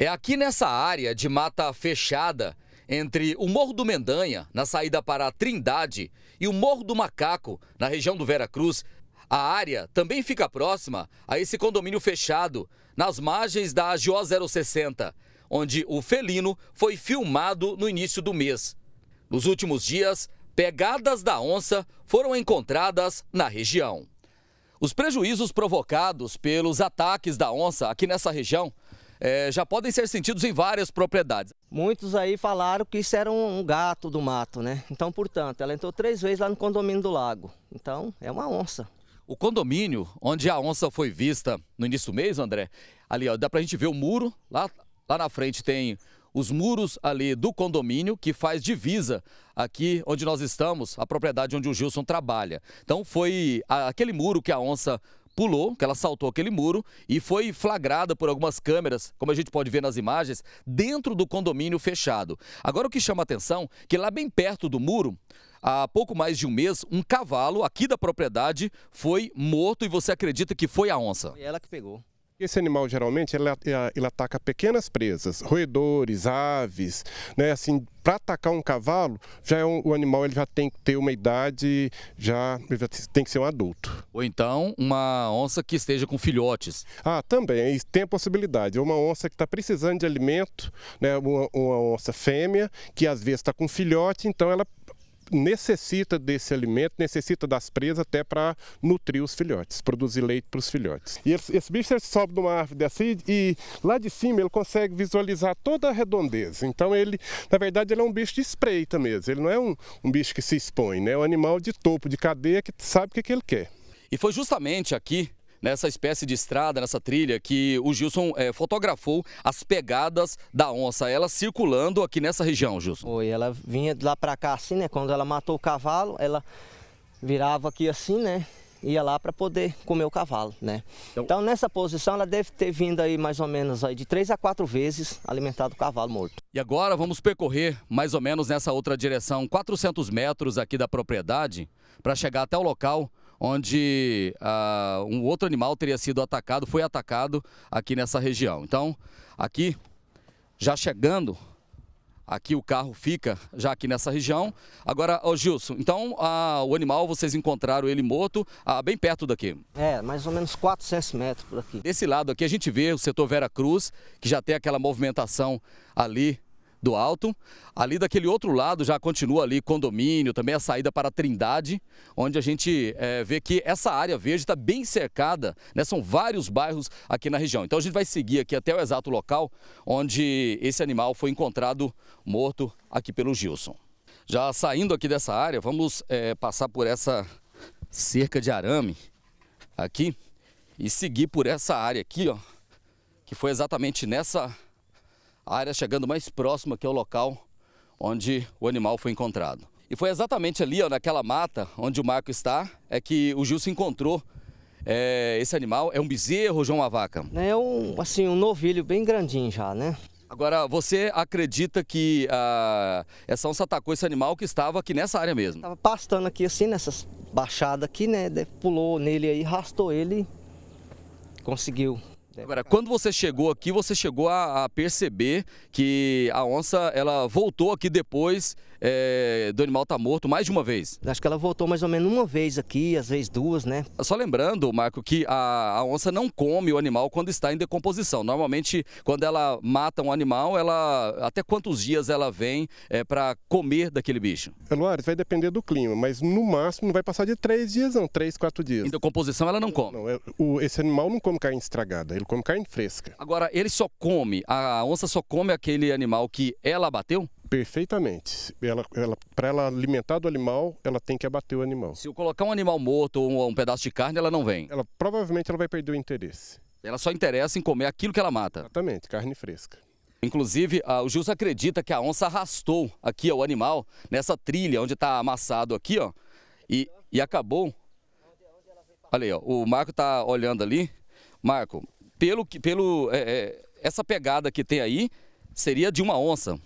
É aqui nessa área de mata fechada, entre o Morro do Mendanha, na saída para a Trindade, e o Morro do Macaco, na região do Vera Cruz, a área também fica próxima a esse condomínio fechado, nas margens da AGO 060, onde o felino foi filmado no início do mês. Nos últimos dias, pegadas da onça foram encontradas na região. Os prejuízos provocados pelos ataques da onça aqui nessa região é, já podem ser sentidos em várias propriedades. Muitos aí falaram que isso era um, um gato do mato, né? Então, portanto, ela entrou três vezes lá no condomínio do lago. Então, é uma onça. O condomínio onde a onça foi vista no início do mês, André, ali ó, dá pra gente ver o muro, lá, lá na frente tem os muros ali do condomínio que faz divisa aqui onde nós estamos, a propriedade onde o Gilson trabalha. Então foi aquele muro que a onça pulou, que ela saltou aquele muro e foi flagrada por algumas câmeras, como a gente pode ver nas imagens, dentro do condomínio fechado. Agora o que chama a atenção é que lá bem perto do muro, há pouco mais de um mês, um cavalo aqui da propriedade foi morto e você acredita que foi a onça? Foi ela que pegou. Esse animal geralmente ele, eh, ele ataca pequenas presas, roedores, aves, né? Assim, para atacar um cavalo, já é um, o animal ele já tem que ter uma idade, já, já, tem que ser um adulto. Ou então uma onça que esteja com filhotes. Ah, também, tem a possibilidade. É uma onça que está precisando de alimento, né? Uma, uma onça fêmea que às vezes está com filhote, então ela necessita desse alimento, necessita das presas até para nutrir os filhotes, produzir leite para os filhotes. E esse, esse bicho ele sobe numa árvore assim, e lá de cima ele consegue visualizar toda a redondeza. Então ele, na verdade, ele é um bicho de espreita mesmo. Ele não é um, um bicho que se expõe, né? É um animal de topo, de cadeia que sabe o que, que ele quer. E foi justamente aqui nessa espécie de estrada, nessa trilha, que o Gilson é, fotografou as pegadas da onça, ela circulando aqui nessa região, Gilson. Foi, ela vinha de lá para cá assim, né? Quando ela matou o cavalo, ela virava aqui assim, né? Ia lá para poder comer o cavalo, né? Então, então, nessa posição ela deve ter vindo aí mais ou menos aí de três a quatro vezes alimentado o cavalo morto. E agora vamos percorrer mais ou menos nessa outra direção, 400 metros aqui da propriedade, para chegar até o local onde ah, um outro animal teria sido atacado, foi atacado aqui nessa região. Então, aqui, já chegando, aqui o carro fica já aqui nessa região. Agora, ô Gilson, então ah, o animal, vocês encontraram ele morto ah, bem perto daqui? É, mais ou menos 400 metros por aqui. Desse lado aqui a gente vê o setor Vera Cruz, que já tem aquela movimentação ali do Alto. Ali daquele outro lado já continua ali condomínio, também a saída para a Trindade, onde a gente é, vê que essa área verde está bem cercada, né? São vários bairros aqui na região. Então a gente vai seguir aqui até o exato local onde esse animal foi encontrado morto aqui pelo Gilson. Já saindo aqui dessa área, vamos é, passar por essa cerca de arame aqui e seguir por essa área aqui, ó, que foi exatamente nessa a área chegando mais próxima, que ao é o local onde o animal foi encontrado. E foi exatamente ali, ó, naquela mata onde o Marco está, é que o Gil se encontrou. É, esse animal é um bezerro, João, uma vaca? É um, assim, um novilho bem grandinho já, né? Agora, você acredita que a ah, essa é onça atacou esse animal que estava aqui nessa área mesmo? Estava pastando aqui, assim, nessas baixadas aqui, né? Pulou nele aí, arrastou ele e conseguiu Agora, né? quando você chegou aqui, você chegou a, a perceber que a onça ela voltou aqui depois é, Donimal está morto mais de uma vez. Acho que ela voltou mais ou menos uma vez aqui, às vezes duas, né? Só lembrando, Marco, que a, a onça não come o animal quando está em decomposição. Normalmente, quando ela mata um animal, ela até quantos dias ela vem é, para comer daquele bicho? Luares, vai depender do clima, mas no máximo não vai passar de três dias, não, três, quatro dias. Em decomposição ela não come? Não, não é, o, esse animal não come carne estragada, ele come carne fresca. Agora, ele só come, a onça só come aquele animal que ela bateu? Perfeitamente. Ela, ela, para ela alimentar do animal, ela tem que abater o animal. Se eu colocar um animal morto ou um, um, pedaço de carne, ela não vem? Ela, provavelmente ela vai perder o interesse. Ela só interessa em comer aquilo que ela mata? Exatamente, carne fresca. Inclusive, a, o Jus acredita que a onça arrastou aqui ó, o animal nessa trilha onde está amassado aqui, ó, e, e acabou. Olha aí, ó, o Marco está olhando ali. Marco, pelo, pelo é, é, essa pegada que tem aí, seria de uma onça.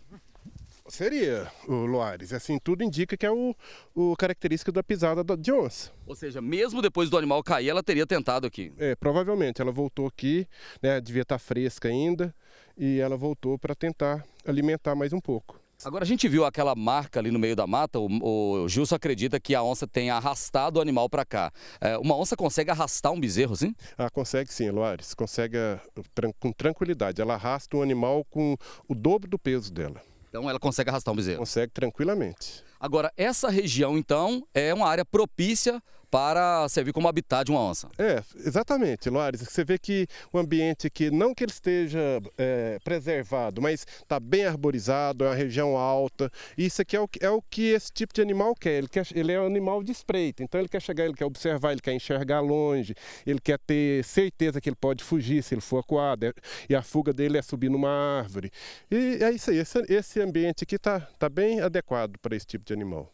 Seria o Loares. Assim, tudo indica que é o, o característico da pisada de onça. Ou seja, mesmo depois do animal cair, ela teria tentado aqui. É, provavelmente. Ela voltou aqui, né, devia estar tá fresca ainda, e ela voltou para tentar alimentar mais um pouco. Agora, a gente viu aquela marca ali no meio da mata, o, o Gilson acredita que a onça tenha arrastado o animal para cá. É, uma onça consegue arrastar um bezerro, sim? Ah, consegue sim, Loares, consegue eh, com tranquilidade. Ela arrasta o um animal com o dobro do peso dela. Então ela consegue arrastar um bezerro? Consegue tranquilamente. Agora, essa região, então, é uma área propícia para servir como habitat de uma onça. É, exatamente, Loares. Você vê que o ambiente que não que ele esteja é, preservado, mas está bem arborizado, é uma região alta. Isso aqui é o, é o que esse tipo de animal quer. Ele, quer. ele é um animal de espreita, então ele quer chegar, ele quer observar, ele quer enxergar longe, ele quer ter certeza que ele pode fugir se ele for acuado. É, e a fuga dele é subir numa árvore. E é isso aí, esse, esse ambiente aqui está tá bem adequado para esse tipo de animal.